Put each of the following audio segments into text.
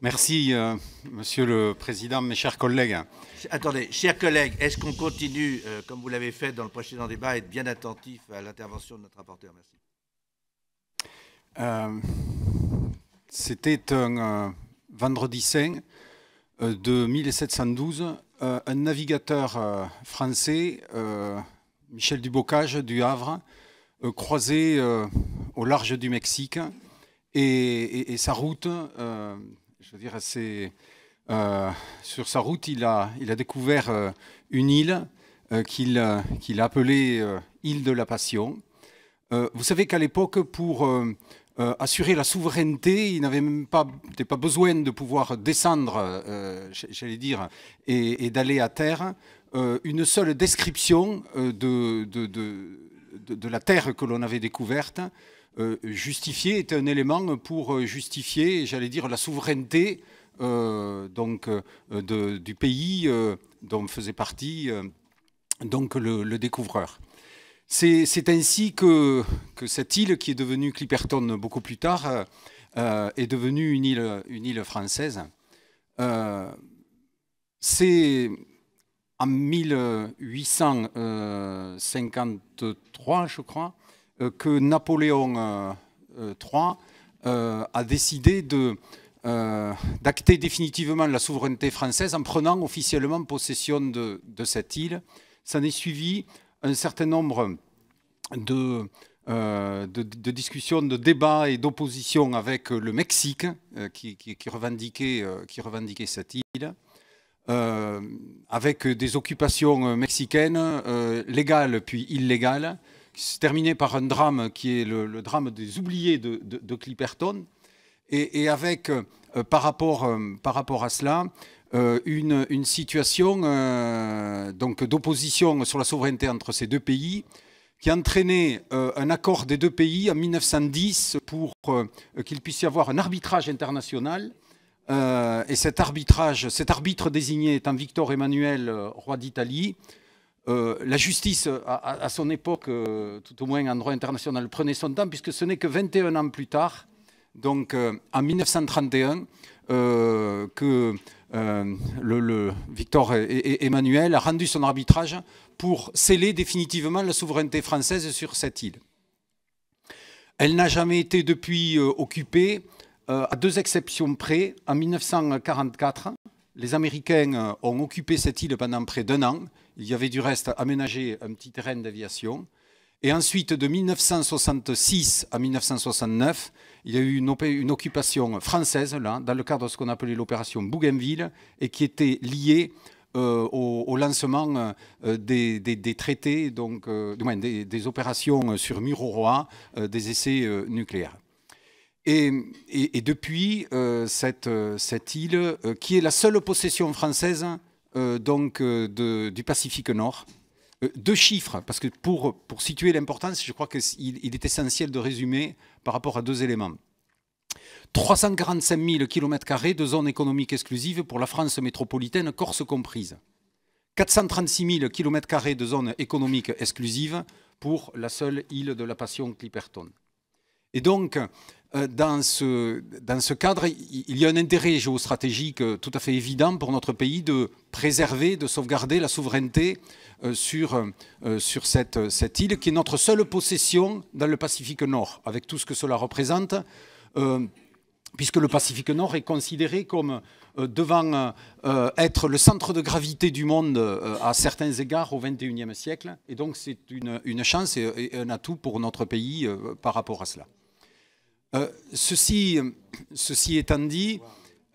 Merci, euh, Monsieur le Président, mes chers collègues. Attendez, chers collègues, est-ce qu'on continue, euh, comme vous l'avez fait dans le précédent débat, à être bien attentif à l'intervention de notre rapporteur Merci. Euh, c'était un vendredi 5 de 1712. un navigateur français, Michel Dubocage du Havre, croisé au large du Mexique. Et, sa route je veux dire, euh, sur sa route, il a, découvert euh, une île euh, qu'il a appelée île de la Passion. vous savez qu'à l'époque, pour assurer la souveraineté, il n'avait même pas, pas besoin de pouvoir descendre, j'allais dire, et, d'aller à terre. une seule description de, la terre que l'on avait découverte euh, justifier, est un élément pour euh, justifier, j'allais dire, la souveraineté euh, donc, du pays dont faisait partie donc, le, découvreur. C'est ainsi que, cette île, qui est devenue Clipperton beaucoup plus tard, est devenue une île, française. C'est en 1853, je crois, euh, que Napoléon euh, euh, III a décidé d'acter définitivement la souveraineté française en prenant officiellement possession de, cette île. Ça n'est suivi un certain nombre de, discussions, de débats et d'oppositions avec le Mexique, qui, qui, revendiquait, cette île, avec des occupations mexicaines, légales puis illégales, Terminé terminé par un drame qui est le, drame des oubliés de, Clipperton, et, avec, euh, par, rapport, euh, par rapport à cela, euh, une, situation donc d'opposition sur la souveraineté entre ces deux pays qui a entraîné un accord des deux pays en 1910 pour qu'il puisse y avoir un arbitrage international. et cet arbitrage, cet arbitre désigné étant Victor Emmanuel, roi d'Italie, euh, la justice, euh, à, son époque, euh, tout au moins en droit international, prenait son temps, puisque ce n'est que 21 ans plus tard, donc en 1931, que Victor e, e, e, Emmanuel a rendu son arbitrage pour sceller définitivement la souveraineté française sur cette île. Elle n'a jamais été depuis occupée, à deux exceptions près. En 1944, les Américains ont occupé cette île pendant près d'un an, il y avait du reste aménagé un petit terrain d'aviation. Et ensuite, de 1966 à 1969, il y a eu une, occupation française, dans le cadre de ce qu'on appelait l'opération Bougainville, et qui était liée euh, au, lancement euh, des, traités, donc, euh, des, opérations sur Muro-Roi, des essais nucléaires. Et, depuis, cette, cette, île, qui est la seule possession française euh, donc, euh, du Pacifique Nord. Euh, deux chiffres, parce que pour, pour situer l'importance, je crois qu'il il est essentiel de résumer par rapport à deux éléments. 345 000 km de zone économique exclusive pour la France métropolitaine, Corse comprise. 436 000 km de zone économique exclusive pour la seule île de la Passion Clipperton. Et donc, euh, dans ce, cadre, il y a un intérêt géostratégique euh, tout à fait évident pour notre pays de préserver, de sauvegarder la souveraineté euh, sur, cette, île qui est notre seule possession dans le Pacifique Nord, avec tout ce que cela représente puisque le Pacifique Nord est considéré comme devant être le centre de gravité du monde à certains égards au XXIe siècle. Et donc c'est une, chance et, un atout pour notre pays par rapport à cela. Euh, ceci, étant dit,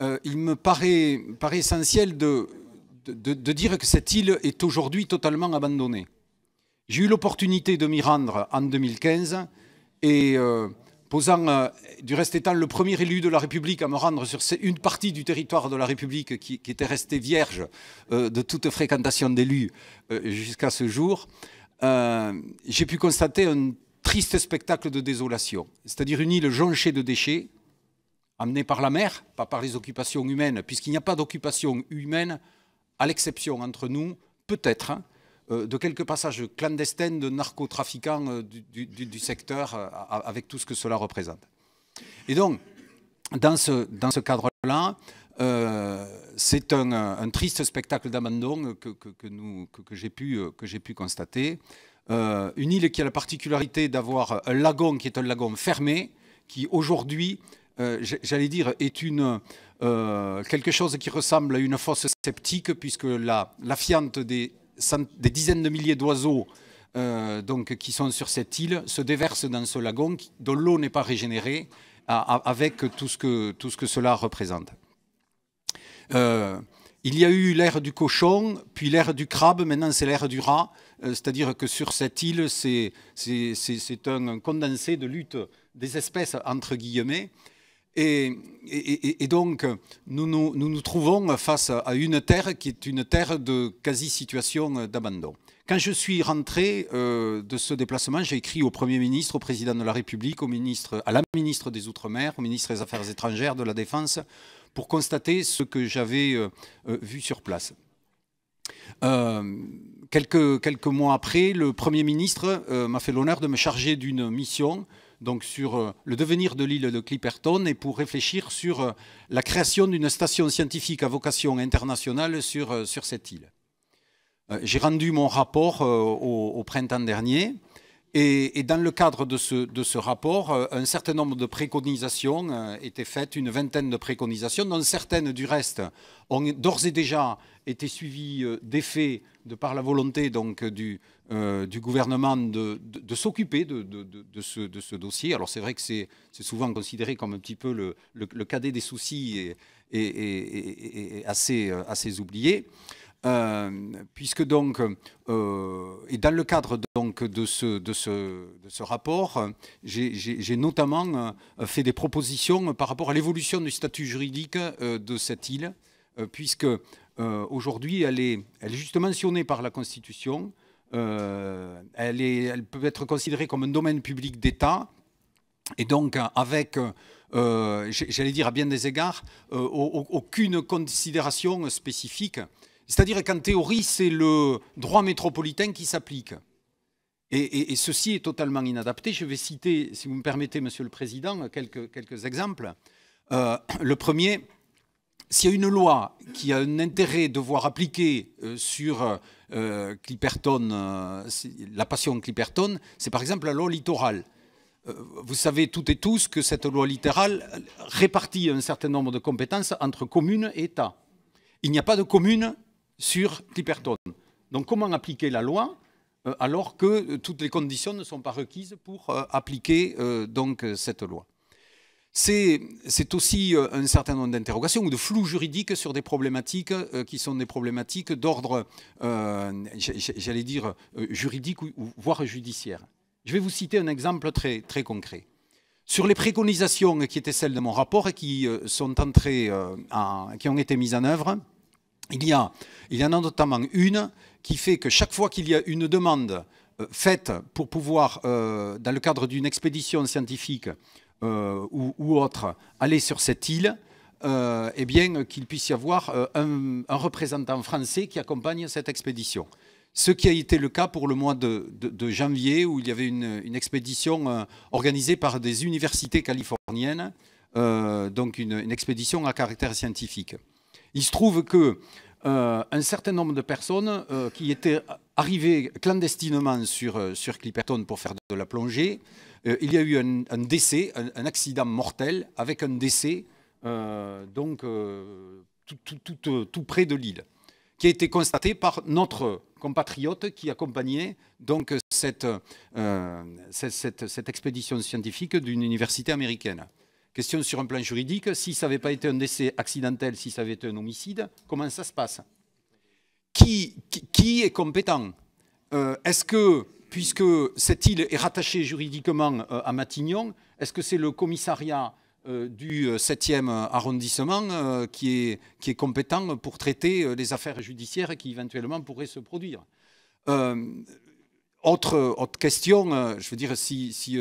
euh, il me paraît, essentiel de, dire que cette île est aujourd'hui totalement abandonnée. J'ai eu l'opportunité de m'y rendre en 2015 et euh, posant, du reste étant le premier élu de la République à me rendre sur une partie du territoire de la République qui, qui était restée vierge de toute fréquentation d'élus jusqu'à ce jour, j'ai pu constater un triste spectacle de désolation, c'est-à-dire une île jonchée de déchets, amenée par la mer, pas par les occupations humaines, puisqu'il n'y a pas d'occupation humaine, à l'exception entre nous, peut-être, hein, euh, de quelques passages clandestins de narcotrafiquants euh, du, secteur, euh, avec tout ce que cela représente. Et donc, dans ce, cadre-là, c'est un, triste spectacle d'abandon que, j'ai pu, constater. Euh, une île qui a la particularité d'avoir un lagon qui est un lagon fermé, qui aujourd'hui, euh, j'allais dire, est euh, quelque chose qui ressemble à une fosse sceptique puisque la, fiente des, dizaines de milliers d'oiseaux qui sont sur cette île se déverse dans ce lagon dont l'eau n'est pas régénérée avec tout ce, que, tout ce que cela représente. il y a eu l'ère du cochon, puis l'ère du crabe, maintenant c'est l'ère du rat. Euh, c'est-à-dire que sur cette île, c'est un condensé de lutte des espèces, entre guillemets. Et, donc, nous nous, trouvons face à une terre qui est une terre de quasi-situation d'abandon. Quand je suis rentré euh, de ce déplacement, j'ai écrit au Premier ministre, au Président de la République, au ministre, à la ministre des Outre-mer, au ministre des Affaires étrangères, de la Défense, pour constater ce que j'avais euh, vu sur place quelques, mois après, le Premier ministre euh, m'a fait l'honneur de me charger d'une mission donc sur euh, le devenir de l'île de Clipperton et pour réfléchir sur euh, la création d'une station scientifique à vocation internationale sur, cette île. J'ai rendu mon rapport au printemps dernier et, dans le cadre de ce, rapport, euh, un certain nombre de préconisations euh, étaient faites, une vingtaine de préconisations, dont certaines du reste ont d'ores et déjà été suivies euh, d'effet de par la volonté donc, du, gouvernement de, s'occuper de, ce, dossier. Alors c'est vrai que c'est souvent considéré comme un petit peu le, cadet des soucis et, assez oublié. Euh, puisque donc, euh, et dans le cadre donc de ce, de de ce rapport, j'ai notamment euh, fait des propositions par rapport à l'évolution du statut juridique de cette île, puisque aujourd'hui, elle est, elle est juste mentionnée par la Constitution. elle, est, elle, peut être considérée comme un domaine public d'État. Et donc, avec, j'allais dire à bien des égards, aucune considération spécifique. C'est-à-dire qu'en théorie, c'est le droit métropolitain qui s'applique. Et, ceci est totalement inadapté. Je vais citer, si vous me permettez, Monsieur le Président, quelques, exemples. Euh, le premier, s'il y a une loi qui a un intérêt de voir appliquée euh, sur euh, Clipperton, la passion Clipperton, c'est par exemple la loi littorale vous savez toutes et tous que cette loi littorale répartit un certain nombre de compétences entre communes et État. Il n'y a pas de commune sur Clipperton. Donc comment appliquer la loi euh, alors que euh, toutes les conditions ne sont pas requises pour euh, appliquer donc cette loi c'est aussi un certain nombre d'interrogations ou de flous juridiques sur des problématiques qui sont des problématiques d'ordre, j'allais dire, juridique ou, voire judiciaire. Je vais vous citer un exemple très, très concret. Sur les préconisations qui étaient celles de mon rapport et qui, sont entrées, qui ont été mises en œuvre, il y, il y en a notamment une qui fait que chaque fois qu'il y a une demande euh, faite pour pouvoir, euh, dans le cadre d'une expédition scientifique euh, ou, autre, aller sur cette île, eh bien, qu'il puisse y avoir un, représentant français qui accompagne cette expédition. Ce qui a été le cas pour le mois de, janvier, où il y avait une, expédition organisée par des universités californiennes, donc une expédition à caractère scientifique. Il se trouve que euh, un certain nombre de personnes euh, qui étaient arrivées clandestinement sur, euh, sur Clipperton pour faire de, la plongée, il y a eu un, décès, un, accident mortel avec un décès donc tout, près de l'île, qui a été constaté par notre compatriote qui accompagnait donc cette, cette expédition scientifique d'une université américaine. Question sur un plan juridique, si ça n'avait pas été un décès accidentel, si ça avait été un homicide, comment ça se passe qui, est compétent euh, Est-ce que, puisque cette île est rattachée juridiquement euh, à Matignon, est-ce que c'est le commissariat euh, du 7e arrondissement qui est, qui, est, compétent pour traiter les affaires judiciaires qui éventuellement pourraient se produire autre, question, je veux dire, si, si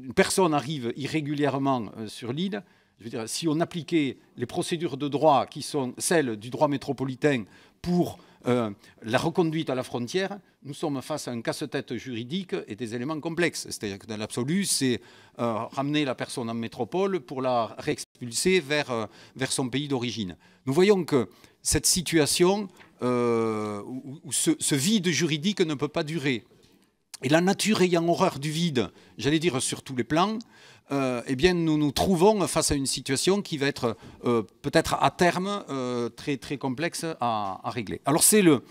une personne arrive irrégulièrement euh, sur l'île, je veux dire, si on appliquait les procédures de droit qui sont celles du droit métropolitain pour euh, la reconduite à la frontière, nous sommes face à un casse-tête juridique et des éléments complexes. C'est-à-dire que dans l'absolu, c'est euh, ramener la personne en métropole pour la réexpulser vers, vers son pays d'origine. Nous voyons que cette situation, où, ce vide juridique ne peut pas durer. Et la nature ayant horreur du vide, j'allais dire sur tous les plans, euh, eh bien, nous nous trouvons face à une situation qui va être euh, peut-être à terme euh, très, très complexe à, régler. Alors c'est le,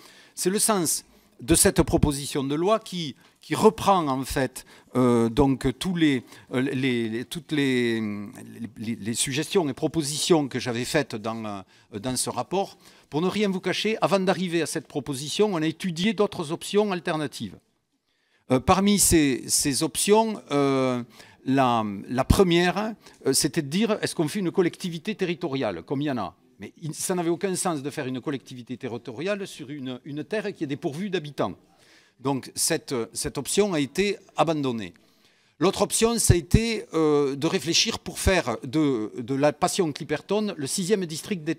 sens de cette proposition de loi qui, reprend en fait donc tous toutes les, suggestions et propositions que j'avais faites dans ce rapport. Pour ne rien vous cacher, avant d'arriver à cette proposition, on a étudié d'autres options alternatives. Euh, parmi ces, options, euh, la, première, euh, c'était de dire est-ce qu'on fait une collectivité territoriale, comme il y en a Mais ça n'avait aucun sens de faire une collectivité territoriale sur une, terre qui est dépourvue d'habitants. Donc cette, option a été abandonnée. L'autre option, ça a été de réfléchir pour faire de, la passion Clipperton le sixième district des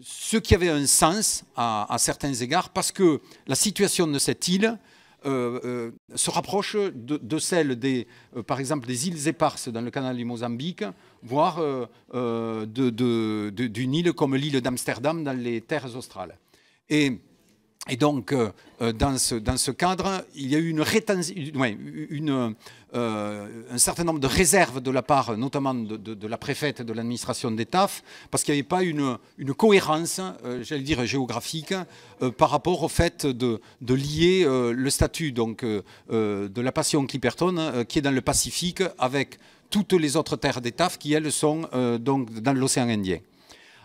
ce qui avait un sens à, certains égards, parce que la situation de cette île euh, euh, se rapproche de, celle des, euh, par exemple, des îles éparses dans le canal du Mozambique, voire d'une île comme l'île d'Amsterdam dans les terres australes. Et et donc, euh, euh, dans, ce, cadre, il y a eu euh, un certain nombre de réserves de la part, notamment de, la préfète et de l'administration des parce qu'il n'y avait pas une, cohérence, j'allais dire géographique, par rapport au fait de, lier le statut donc, de la passion clipperton, qui est dans le Pacifique, avec toutes les autres terres des qui, elles, sont donc dans l'océan Indien.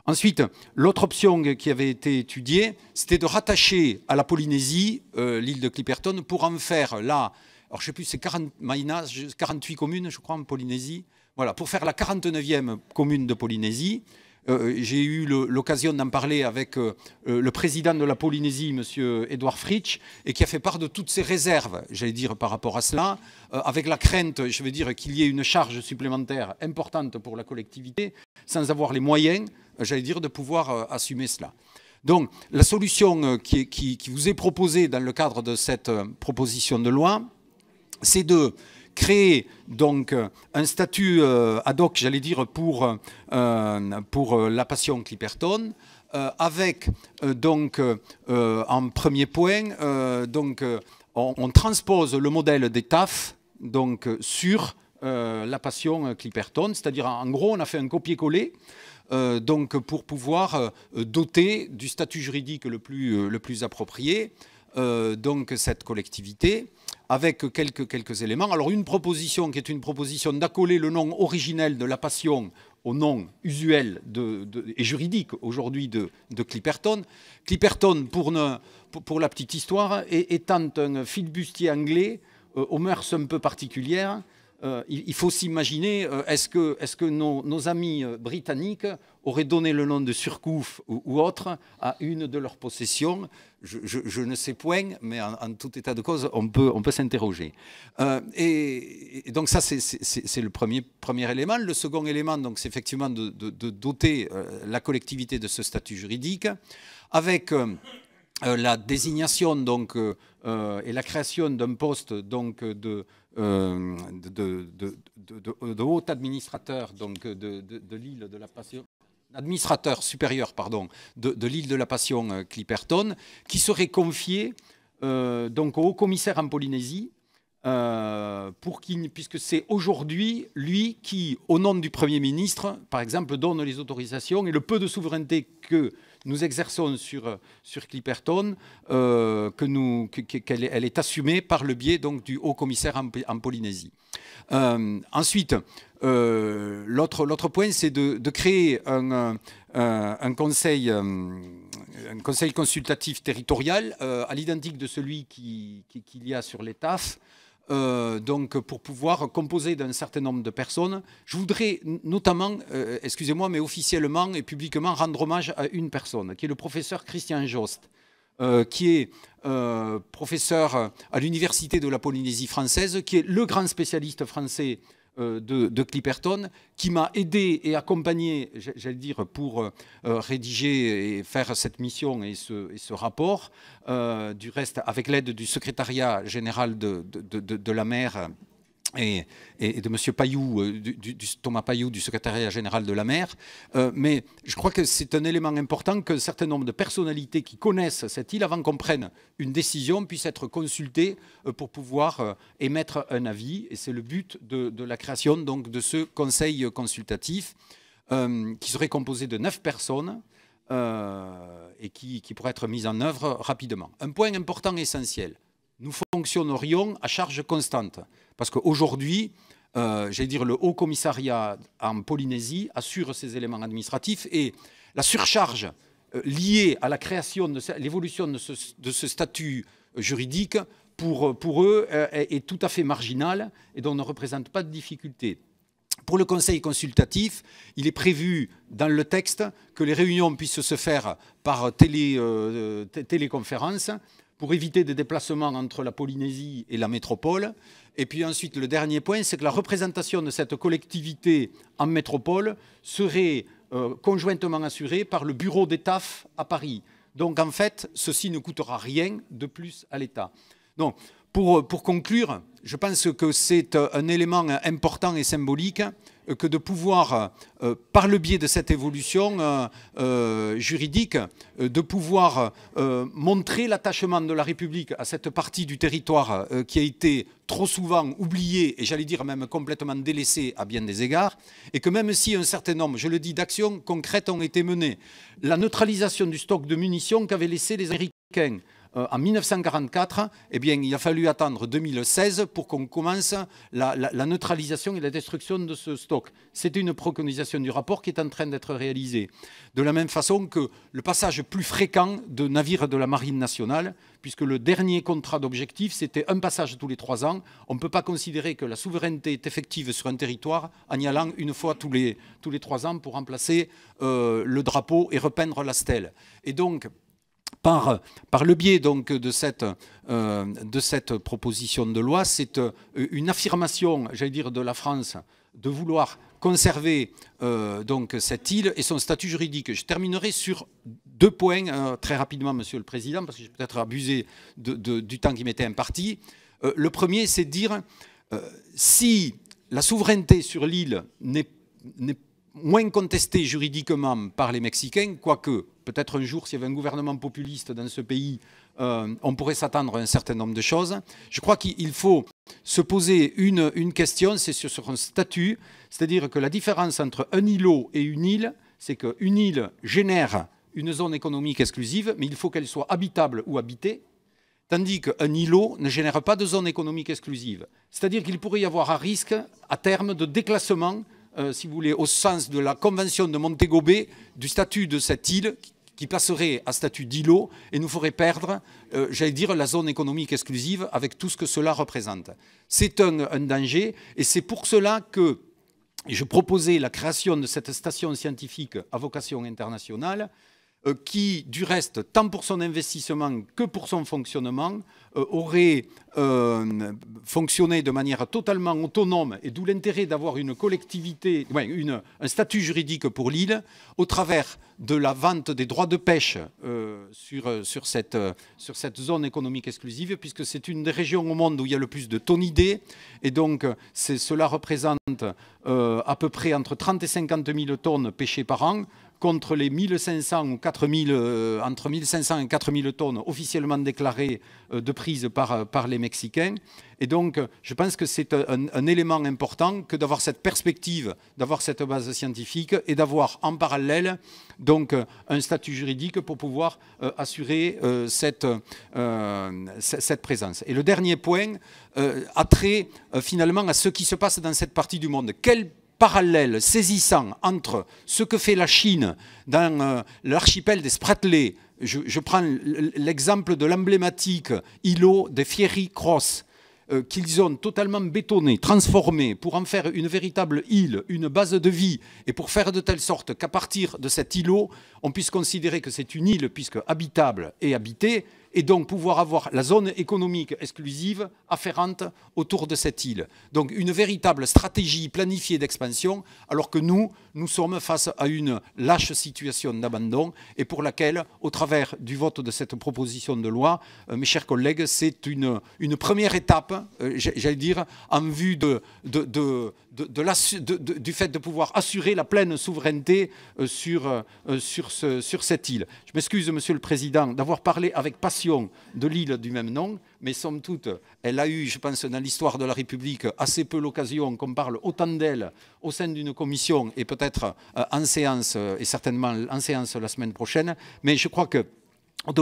Ensuite, l'autre option qui avait été étudiée, c'était de rattacher à la Polynésie euh, l'île de Clipperton pour en faire là, alors je sais plus, c'est 48 communes, je crois, en Polynésie, voilà, pour faire la 49e commune de Polynésie, euh, euh, j'ai eu l'occasion d'en parler avec euh, le président de la Polynésie, M. Edouard Fritsch, et qui a fait part de toutes ses réserves, j'allais dire, par rapport à cela, avec la crainte, je veux dire, qu'il y ait une charge supplémentaire importante pour la collectivité, sans avoir les moyens, j'allais dire, de pouvoir assumer cela. Donc, la solution qui, qui, qui, vous est proposée dans le cadre de cette proposition de loi, c'est de créer donc un statut euh, ad hoc, j'allais dire, pour, euh, euh, la passion Clipperton. avec donc en premier point, donc, on, transpose le modèle des TAF donc, sur la passion Clipperton, c'est-à-dire en gros on a fait un copier-coller donc pour pouvoir doter du statut juridique le plus, le plus approprié donc cette collectivité avec quelques, quelques éléments. Alors une proposition qui est une proposition d'accoler le nom originel de la passion au nom usuel et juridique aujourd'hui de, de, Clipperton. Clipperton, pour, pour la petite histoire, est, étant un filbustier anglais euh, aux mœurs un peu particulières, euh, il, faut s'imaginer, euh, est-ce que, est -ce que nos, amis euh, britanniques auraient donné le nom de Surcouf ou, autre à une de leurs possessions je, ne sais point, mais en, tout état de cause, on peut, on peut s'interroger. et, donc ça, c'est le premier, premier élément. Le second élément, c'est effectivement de, de, doter la collectivité de ce statut juridique avec... Euh, la désignation donc, euh, euh, et la création d'un poste donc, de, de, haut administrateur donc, de, l'île de la Passion administrateur supérieur pardon, de, l'île de la Passion Clipperton, qui serait confié donc, au haut-commissaire en Polynésie, pour puisque c'est aujourd'hui lui qui, au nom du Premier ministre, par exemple, donne les autorisations et le peu de souveraineté que nous exerçons sur, sur Clipperton, euh, qu'elle est assumée par le biais donc, du haut commissaire en, Polynésie. Euh, ensuite, euh, l'autre point, c'est de, créer un, conseil, consultatif territorial à l'identique de celui qu'il qui, y a sur l'État. Euh, donc pour pouvoir composer d'un certain nombre de personnes. Je voudrais notamment, euh, excusez-moi, mais officiellement et publiquement rendre hommage à une personne, qui est le professeur Christian Jost, euh, qui est professeur à l'Université de la Polynésie française, qui est le grand spécialiste français euh, de, Clipperton, qui m'a aidé et accompagné, j'allais dire, pour euh, rédiger et faire cette mission et ce, rapport. Euh, du reste, avec l'aide du secrétariat général de, de la mer et, de M. Payou, euh, du, Thomas Payou, du secrétariat général de la mer. Euh, mais je crois que c'est un élément important qu'un certain nombre de personnalités qui connaissent cette île, avant qu'on prenne une décision, puissent être consultées euh, pour pouvoir émettre un avis. Et c'est le but de, la création de ce conseil consultatif qui serait composé de neuf personnes. et qui, pourrait être mis en œuvre rapidement. Un point important essentiel, nous fonctionnerions à charge constante. Parce qu'aujourd'hui, euh, dire, le Haut Commissariat en Polynésie assure ces éléments administratifs et la surcharge euh, liée à la création, de l'évolution de, ce, statut juridique pour, pour eux euh, est, tout à fait marginale et dont ne représente pas de difficulté. Pour le conseil consultatif, il est prévu dans le texte que les réunions puissent se faire par téléconférence pour éviter des déplacements entre la Polynésie et la métropole. Et puis ensuite, le dernier point, c'est que la représentation de cette collectivité en métropole serait euh, conjointement assurée par le bureau d'état à Paris. Donc en fait, ceci ne coûtera rien de plus à l'État. Donc euh, pour, conclure, je pense que c'est euh, un élément important et symbolique euh, que de pouvoir, par le biais de cette évolution juridique, de pouvoir montrer l'attachement de la République à cette partie du territoire qui a été trop souvent oubliée et j'allais dire même complètement délaissée à bien des égards, et que même si un certain nombre, je le dis, d'actions concrètes ont été menées, la neutralisation du stock de munitions qu'avaient laissé les Américains euh, en 1944, eh bien, il a fallu attendre 2016 pour qu'on commence la, neutralisation et la destruction de ce stock. C'était une préconisation du rapport qui est en train d'être réalisée. De la même façon que le passage plus fréquent de navires de la Marine nationale, puisque le dernier contrat d'objectif, c'était un passage tous les trois ans. On ne peut pas considérer que la souveraineté est effective sur un territoire en y allant une fois tous les, tous les trois ans pour remplacer euh, le drapeau et repeindre la stèle. Et donc, par, le biais donc de cette, euh, proposition de loi, c'est euh, une affirmation, j'allais dire, de la France de vouloir conserver euh, donc cette île et son statut juridique. Je terminerai sur deux points hein, très rapidement, Monsieur le Président, parce que j'ai peut-être abusé du temps qui m'était imparti. le premier, c'est de dire si la souveraineté sur l'île n'est pas moins contesté juridiquement par les Mexicains, quoique peut-être un jour, s'il y avait un gouvernement populiste dans ce pays, euh, on pourrait s'attendre à un certain nombre de choses. Je crois qu'il faut se poser une, question, c'est sur, sur, statut, c'est-à-dire que la différence entre un îlot et une île, c'est qu'une île génère une zone économique exclusive, mais il faut qu'elle soit habitable ou habitée, tandis qu'un îlot ne génère pas de zone économique exclusive. C'est-à-dire qu'il pourrait y avoir un risque à terme de déclassement euh, si vous voulez, au sens de la convention de Montego Bay, du statut de cette île qui passerait à statut d'îlot et nous ferait perdre, euh, j'allais dire, la zone économique exclusive avec tout ce que cela représente. C'est un, danger et c'est pour cela que je proposais la création de cette station scientifique à vocation internationale euh, qui, du reste, tant pour son investissement que pour son fonctionnement, euh, aurait euh, fonctionné de manière totalement autonome, et d'où l'intérêt d'avoir une collectivité, un statut juridique pour l'île, au travers de la vente des droits de pêche euh, sur, sur, cette, sur cette zone économique exclusive, puisque c'est une des régions au monde où il y a le plus de tonnidés et donc cela représente à peu près entre 30 et 50 000 tonnes pêchées par an, contre les 1500 ou 4000, entre 1500 et 4000 tonnes officiellement déclarées de par, euh, par les Mexicains. Et donc, euh, je pense que c'est un, élément important que d'avoir cette perspective, d'avoir cette base scientifique et d'avoir en parallèle donc euh, un statut juridique pour pouvoir assurer cette, cette présence. Et le dernier point a trait finalement à ce qui se passe dans cette partie du monde. Quel parallèle saisissant entre ce que fait la Chine dans l'archipel des Spratleys je, prends l'exemple de l'emblématique îlot des Fiery Cross, euh, qu'ils ont totalement bétonné, transformé, pour en faire une véritable île, une base de vie, et pour faire de telle sorte qu'à partir de cet îlot, on puisse considérer que c'est une île, puisque habitable et habitée, et donc pouvoir avoir la zone économique exclusive afférente autour de cette île. Donc une véritable stratégie planifiée d'expansion, alors que nous, nous sommes face à une lâche situation d'abandon et pour laquelle, au travers du vote de cette proposition de loi, euh, mes chers collègues, c'est une, une, première étape, euh, j'allais dire, en vue de, de, de, de, du fait de pouvoir assurer la pleine souveraineté euh, sur, sur, ce, sur cette île. Je m'excuse, Monsieur le Président, d'avoir parlé avec passion de l'île du même nom, mais somme toute, elle a eu, je pense, dans l'histoire de la République, assez peu l'occasion qu'on parle autant d'elle au sein d'une commission et peut-être euh, en séance, euh, et certainement en séance la semaine prochaine. Mais je crois que au,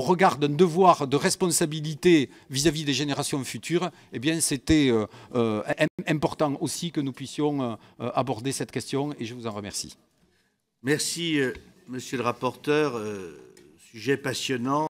regard d'un devoir de responsabilité vis-à-vis des générations futures, eh bien, c'était euh, important aussi que nous puissions aborder cette question et je vous en remercie. Merci, monsieur le rapporteur sujet passionnant.